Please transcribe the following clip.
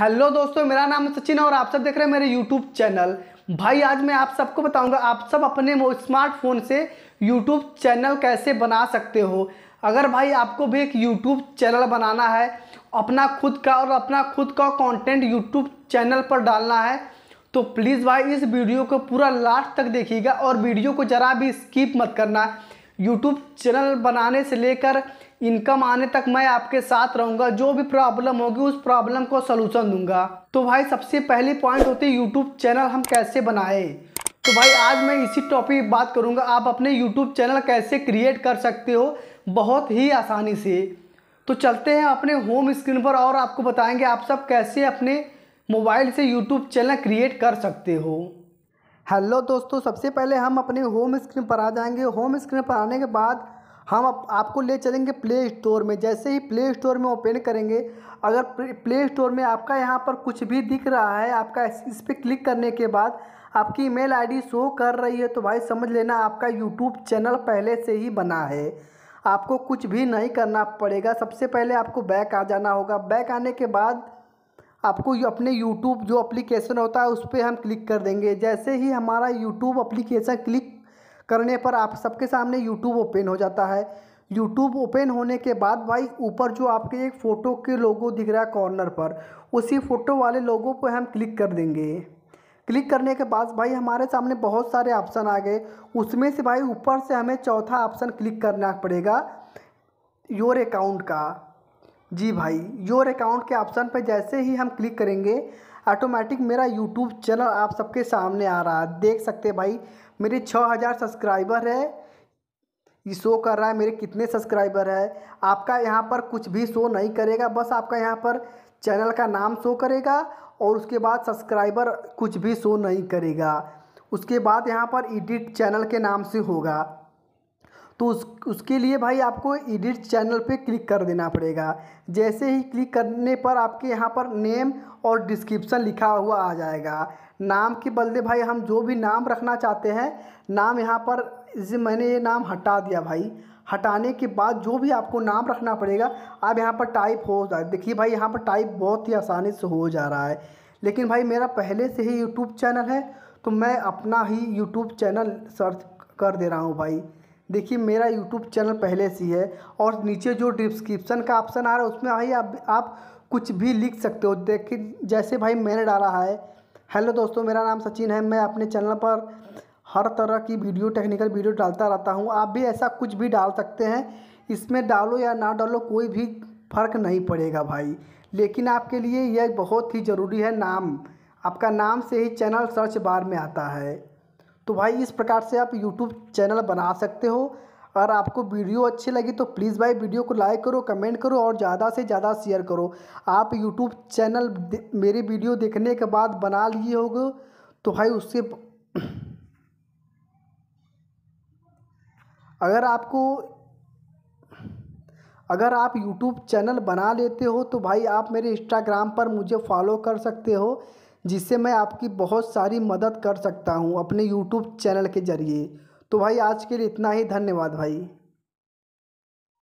hello दोस्तों मेरा नाम सचिन और आप सब देख रहे हैं मेरे यूट्यूब चैनल भाई आज मैं आप सबको बताऊंगा आप सब अपने स्मार्टफोन से यूट्यूब चैनल कैसे बना सकते हो अगर भाई आपको भी एक यूट्यूब चैनल बनाना है अपना खुद का और अपना खुद का कंटेंट यूट्यूब चैनल पर डालना है तो प्लीज़ भाई इस वीडियो को पूरा लास्ट तक देखिएगा और वीडियो को ज़रा भी स्कीप मत करना यूट्यूब चैनल बनाने से लेकर इनकम आने तक मैं आपके साथ रहूँगा जो भी प्रॉब्लम होगी उस प्रॉब्लम को सलूशन दूंगा तो भाई सबसे पहली पॉइंट होती है यूट्यूब चैनल हम कैसे बनाए तो भाई आज मैं इसी टॉपिक बात करूंगा आप अपने यूट्यूब चैनल कैसे क्रिएट कर सकते हो बहुत ही आसानी से तो चलते हैं अपने होम स्क्रीन पर और आपको बताएंगे आप सब कैसे अपने मोबाइल से यूट्यूब चैनल क्रिएट कर सकते हो हेलो दोस्तों सबसे पहले हम अपने होम स्क्रीन पर आ जाएंगे होम स्क्रीन पर आने के बाद हम आप, आपको ले चलेंगे प्ले स्टोर में जैसे ही प्ले स्टोर में ओपन करेंगे अगर प्ले स्टोर में आपका यहाँ पर कुछ भी दिख रहा है आपका इस पर क्लिक करने के बाद आपकी ईमेल आईडी शो कर रही है तो भाई समझ लेना आपका यूट्यूब चैनल पहले से ही बना है आपको कुछ भी नहीं करना पड़ेगा सबसे पहले आपको बैक आ जाना होगा बैक आने के बाद आपको अपने यूट्यूब जो अप्लीकेशन होता है उस पर हम क्लिक कर देंगे जैसे ही हमारा यूट्यूब अप्लीकेशन क्लिक करने पर आप सबके सामने यूट्यूब ओपन हो जाता है यूट्यूब ओपन होने के बाद भाई ऊपर जो आपके एक फ़ोटो के लोगो दिख रहा है कॉर्नर पर उसी फ़ोटो वाले लोगों पर हम क्लिक कर देंगे क्लिक करने के बाद भाई हमारे सामने बहुत सारे ऑप्शन आ गए उसमें से भाई ऊपर से हमें चौथा ऑप्शन क्लिक करना पड़ेगा योर अकाउंट का जी भाई योर अकाउंट के ऑप्शन पर जैसे ही हम क्लिक करेंगे ऑटोमेटिक मेरा यूट्यूब चैनल आप सबके सामने आ रहा है देख सकते भाई मेरे छः हज़ार सब्सक्राइबर है ये शो कर रहा है मेरे कितने सब्सक्राइबर है आपका यहाँ पर कुछ भी शो नहीं करेगा बस आपका यहाँ पर चैनल का नाम शो करेगा और उसके बाद सब्सक्राइबर कुछ भी शो नहीं करेगा उसके बाद यहाँ पर एडिट चैनल के नाम से होगा तो उस उसके लिए भाई आपको एडिट चैनल पे क्लिक कर देना पड़ेगा जैसे ही क्लिक करने पर आपके यहाँ पर नेम और डिस्क्रिप्शन लिखा हुआ आ जाएगा नाम के बदले भाई हम जो भी नाम रखना चाहते हैं नाम यहाँ पर जैसे मैंने ये नाम हटा दिया भाई हटाने के बाद जो भी आपको नाम रखना पड़ेगा आप यहाँ पर टाइप हो जाए देखिए भाई यहाँ पर टाइप बहुत ही आसानी से हो जा रहा है लेकिन भाई मेरा पहले से ही यूट्यूब चैनल है तो मैं अपना ही यूट्यूब चैनल सर्च कर दे रहा हूँ भाई देखिए मेरा यूट्यूब चैनल पहले से है और नीचे जो डिस्क्रिप्सन का ऑप्शन आ रहा है उसमें भाई आप आप कुछ भी लिख सकते हो देखिए जैसे भाई मैंने डाला है हेलो दोस्तों मेरा नाम सचिन है मैं अपने चैनल पर हर तरह की वीडियो टेक्निकल वीडियो डालता रहता हूँ आप भी ऐसा कुछ भी डाल सकते हैं इसमें डालो या ना डालो कोई भी फ़र्क नहीं पड़ेगा भाई लेकिन आपके लिए यह बहुत ही ज़रूरी है नाम आपका नाम से ही चैनल सर्च बार में आता है तो भाई इस प्रकार से आप यूट्यूब चैनल बना सकते हो अगर आपको वीडियो अच्छी लगी तो प्लीज़ भाई वीडियो को लाइक करो कमेंट करो और ज़्यादा से ज़्यादा शेयर करो आप यूट्यूब चैनल मेरी वीडियो देखने के बाद बना लिए हो तो भाई उससे अगर आपको अगर आप यूट्यूब चैनल बना लेते हो तो भाई आप मेरे इंस्टाग्राम पर मुझे फॉलो कर सकते हो जिससे मैं आपकी बहुत सारी मदद कर सकता हूँ अपने यूट्यूब चैनल के ज़रिए तो भाई आज के लिए इतना ही धन्यवाद भाई